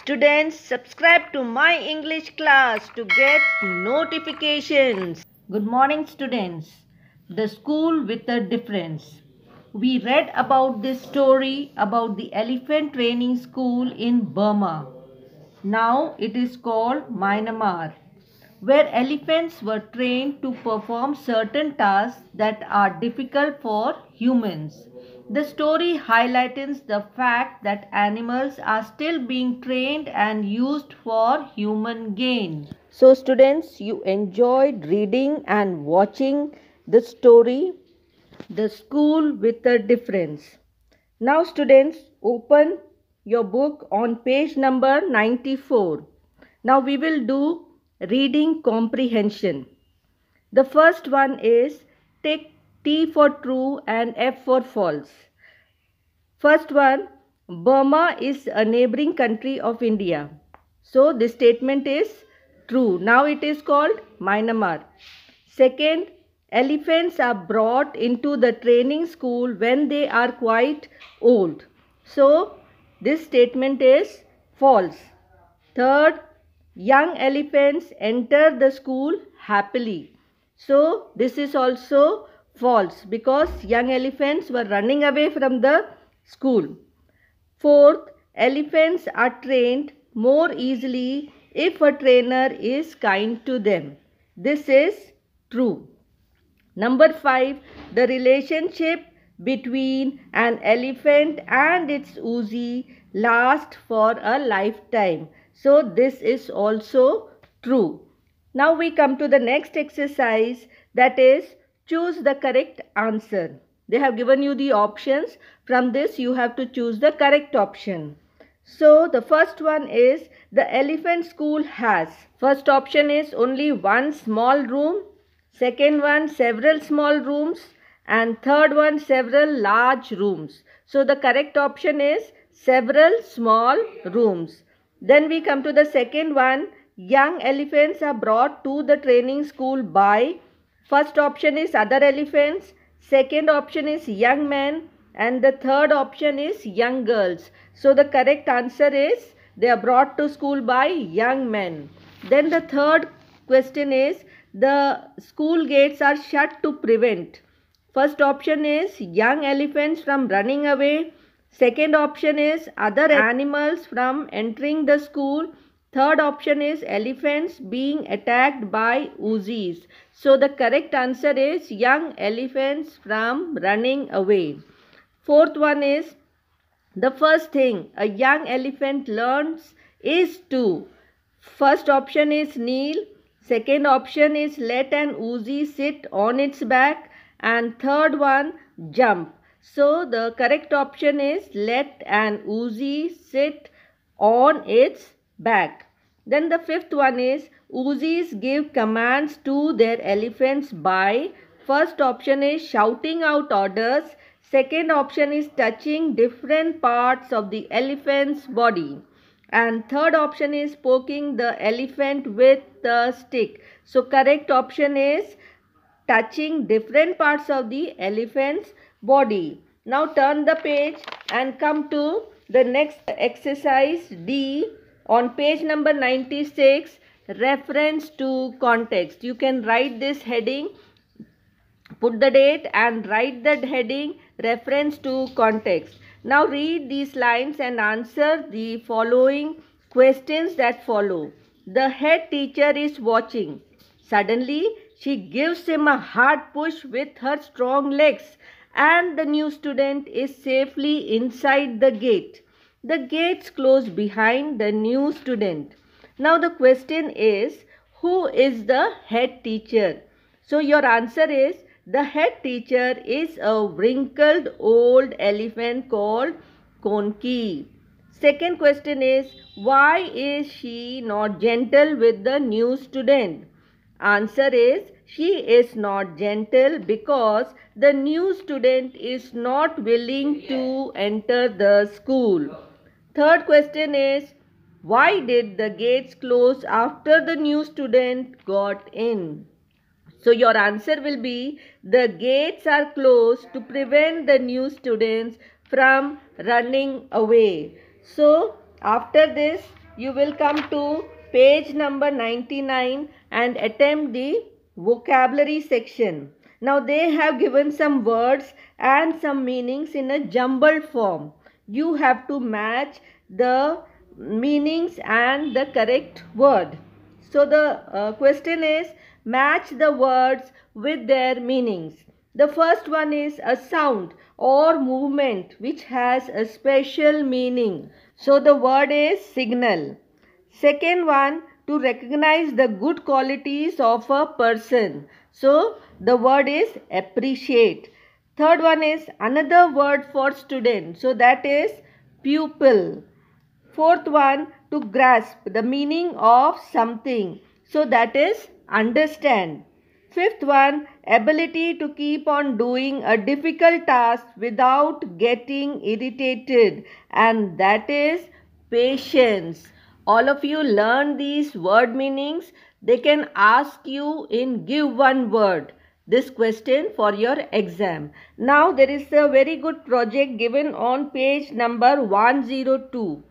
Students, subscribe to My English class to get notifications. Good morning, students. The School with a Difference. We read about this story about the elephant training school in Burma. Now it is called Myanmar, where elephants were trained to perform certain tasks that are difficult for humans. The story highlights the fact that animals are still being trained and used for human gain. So students, you enjoyed reading and watching the story, The School with a Difference. Now students, open your book on page number 94. Now we will do reading comprehension. The first one is take T for true and F for false. First one, Burma is a neighboring country of India. So this statement is true. Now it is called Myanmar. Second, elephants are brought into the training school when they are quite old. So this statement is false. Third, young elephants enter the school happily. So this is also False, because young elephants were running away from the school. Fourth, elephants are trained more easily if a trainer is kind to them. This is true. Number 5. The relationship between an elephant and its Uzi lasts for a lifetime. So this is also true. Now we come to the next exercise that is Choose the correct answer. They have given you the options. From this you have to choose the correct option. So the first one is the elephant school has. First option is only one small room. Second one several small rooms. And third one several large rooms. So the correct option is several small rooms. Then we come to the second one. Young elephants are brought to the training school by First option is other elephants, second option is young men and the third option is young girls. So the correct answer is they are brought to school by young men. Then the third question is the school gates are shut to prevent. First option is young elephants from running away. Second option is other animals from entering the school. Third option is elephants being attacked by Uzis. So the correct answer is young elephants from running away. Fourth one is the first thing a young elephant learns is to. First option is kneel. Second option is let an Uzi sit on its back. And third one jump. So the correct option is let an Uzi sit on its back. Then the fifth one is Uzis give commands to their elephants by first option is shouting out orders. Second option is touching different parts of the elephant's body. And third option is poking the elephant with the stick. So correct option is touching different parts of the elephant's body. Now turn the page and come to the next exercise D on page number 96 reference to context you can write this heading put the date and write that heading reference to context now read these lines and answer the following questions that follow the head teacher is watching suddenly she gives him a hard push with her strong legs and the new student is safely inside the gate the gates close behind the new student now the question is who is the head teacher? So your answer is the head teacher is a wrinkled old elephant called Konki. Second question is why is she not gentle with the new student? Answer is she is not gentle because the new student is not willing to enter the school. Third question is why did the gates close after the new student got in? So your answer will be the gates are closed to prevent the new students from running away. So after this you will come to page number 99 and attempt the vocabulary section. Now they have given some words and some meanings in a jumbled form. You have to match the meanings and the correct word. So the uh, question is match the words with their meanings. The first one is a sound or movement which has a special meaning. So the word is signal. Second one to recognize the good qualities of a person. So the word is appreciate. Third one is another word for student. So that is pupil. Fourth one, to grasp the meaning of something. So that is understand. Fifth one, ability to keep on doing a difficult task without getting irritated. And that is patience. All of you learn these word meanings. They can ask you in give one word this question for your exam. Now there is a very good project given on page number 102.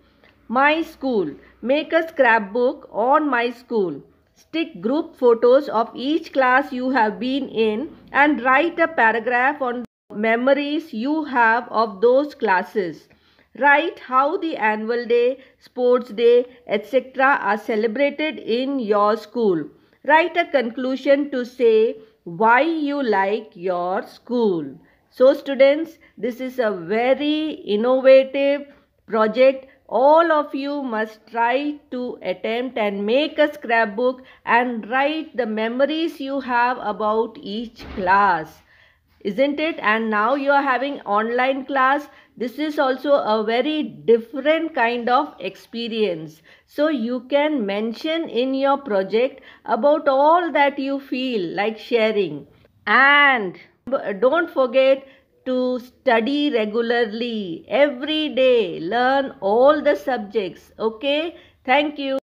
My school. Make a scrapbook on my school. Stick group photos of each class you have been in and write a paragraph on memories you have of those classes. Write how the annual day, sports day, etc. are celebrated in your school. Write a conclusion to say why you like your school. So students, this is a very innovative project all of you must try to attempt and make a scrapbook and write the memories you have about each class isn't it and now you are having online class this is also a very different kind of experience so you can mention in your project about all that you feel like sharing and don't forget to study regularly every day learn all the subjects okay thank you